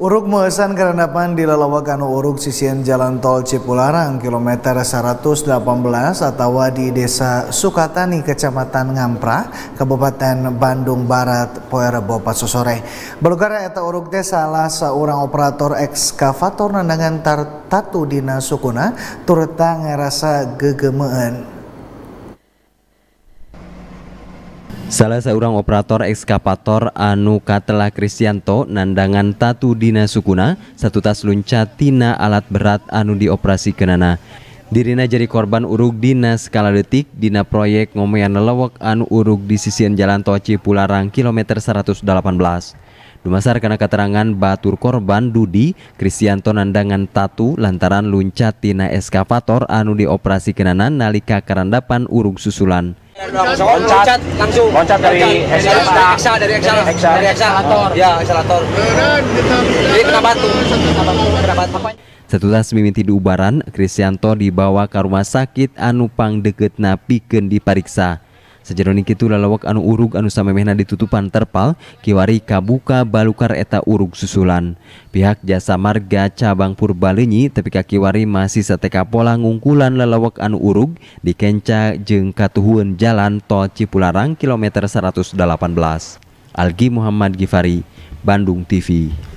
Uruk meesan karenapan di lalawakan uruk sisian jalan tol Cipularang kilometer 118 atau di desa Sukatani kecamatan Ngampra Kabupaten Bandung Barat poe Rebo sore. Belugara eta uruk teh salah seorang operator ekskavator nandangan tar tatu dina sukuna turut ngerasa gegemeun. Salah seorang operator ekskavator anu Telah Kristianto nandangan tatu dina sukuna satu tas luncat tina alat berat anu dioperasi kenana. Dirina jadi korban urug dina skala detik dina proyek ngomean lelewek anu urug di sisian jalan tol Cipularang kilometer 118. Dumasar karena keterangan batur korban Dudi Kristianto nandangan tatu lantaran luncat tina eskavator anu dioperasi kenanan nalika kerandapan urung susulan. Loncat, langsung loncat dari eksa dari eksa dari ekskavator. Ya, eksalator. Jadi kena batu. Kena batu. Setelah mimiti diubaran, Kristianto dibawa ke rumah sakit Anupang deket napikeun dipariksa. Sejaroni Kitu lalawak anu urug anu samemehna ditutupan terpal kiwari kabuka balukar eta urug susulan. Pihak jasa marga cabang Purbalenyi tapi kakiwari masih seteka pola ngungkulan lalawak anu urug di Kenca jeng Katuhun Jalan Tol Cipularang kilometer 118. Algi Muhammad Gifari, Bandung TV.